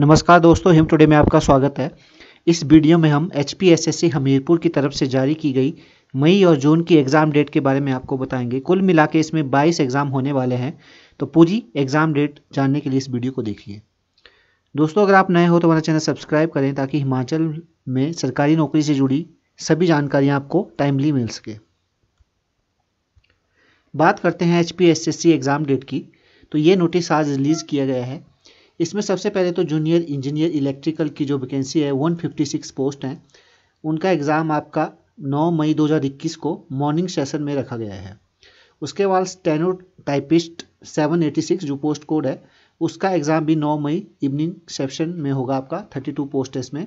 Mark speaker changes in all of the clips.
Speaker 1: नमस्कार दोस्तों him today में आपका स्वागत है इस वीडियो में हम एच पी हमीरपुर की तरफ से जारी की गई मई और जून की एग्ज़ाम डेट के बारे में आपको बताएंगे कुल मिला के इसमें 22 एग्ज़ाम होने वाले हैं तो पूरी एग्ज़ाम डेट जानने के लिए इस वीडियो को देखिए दोस्तों अगर आप नए हो तो हमारा चैनल सब्सक्राइब करें ताकि हिमाचल में सरकारी नौकरी से जुड़ी सभी जानकारियाँ आपको टाइमली मिल सके बात करते हैं एच एग्ज़ाम डेट की तो ये नोटिस आज रिलीज़ किया गया है इसमें सबसे पहले तो जूनियर इंजीनियर इलेक्ट्रिकल की जो वैकेंसी है 156 पोस्ट हैं उनका एग्ज़ाम आपका 9 मई 2021 को मॉर्निंग सेशन में रखा गया है उसके बाद स्टेनो टाइपिस्ट 786 जो पोस्ट कोड है उसका एग्ज़ाम भी 9 मई इवनिंग सेशन में होगा आपका 32 पोस्ट है इसमें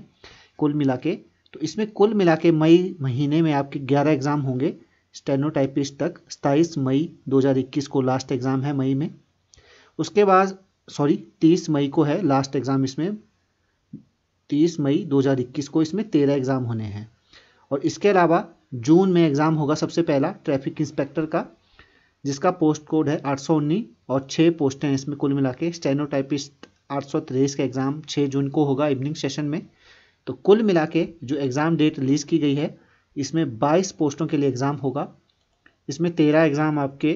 Speaker 1: कुल मिला के तो इसमें कुल मिला के मई महीने में आपके ग्यारह एग्ज़ाम होंगे स्टेनोटाइपिस्ट तक सताईस मई 2021 को लास्ट एग्ज़ाम है मई में उसके बाद सॉरी तीस मई को है लास्ट एग्ज़ाम इसमें तीस मई इक्कीस को इसमें तेरह एग्ज़ाम होने हैं और इसके अलावा जून में एग्ज़ाम होगा सबसे पहला ट्रैफिक इंस्पेक्टर का जिसका पोस्ट कोड है आठ और छः पोस्टें हैं इसमें कुल मिला के स्टेनोटाइपिस्ट आठ सौ का एग्ज़ाम छः जून को होगा इवनिंग सेशन में तो कुल मिला के जो एग्ज़ाम डेट रिलीज़ की गई है इसमें 22 पोस्टों के लिए एग्ज़ाम होगा इसमें 13 एग्ज़ाम आपके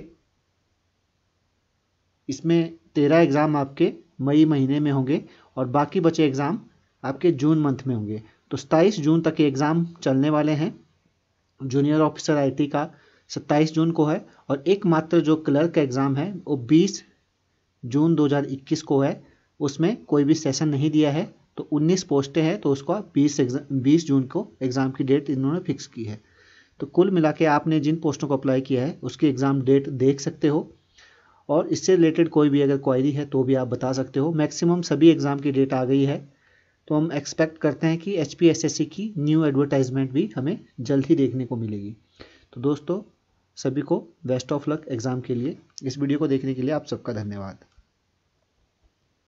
Speaker 1: इसमें तेरह एग्ज़ाम आपके मई महीने में होंगे और बाकी बचे एग्ज़ाम आपके जून मंथ में होंगे तो सत्ताईस जून तक ये एग्ज़ाम चलने वाले हैं जूनियर ऑफिसर आई का सत्ताईस जून को है और एकमात्र जो क्लर्क का एग्ज़ाम है वो बीस जून दो को है उसमें कोई भी सेशन नहीं दिया है तो 19 पोस्टें हैं तो उसको 20 एग्जाम बीस जून को एग्ज़ाम की डेट इन्होंने फिक्स की है तो कुल मिला के आपने जिन पोस्टों को अप्लाई किया है उसकी एग्ज़ाम डेट देख सकते हो और इससे रिलेटेड कोई भी अगर क्वायरी है तो भी आप बता सकते हो मैक्सिमम सभी एग्ज़ाम की डेट आ गई है तो हम एक्सपेक्ट करते हैं कि एच पी की न्यू एडवर्टाइजमेंट भी हमें जल्द ही देखने को मिलेगी तो दोस्तों सभी को बेस्ट ऑफ लक एग्ज़ाम के लिए इस वीडियो को देखने के लिए आप सबका धन्यवाद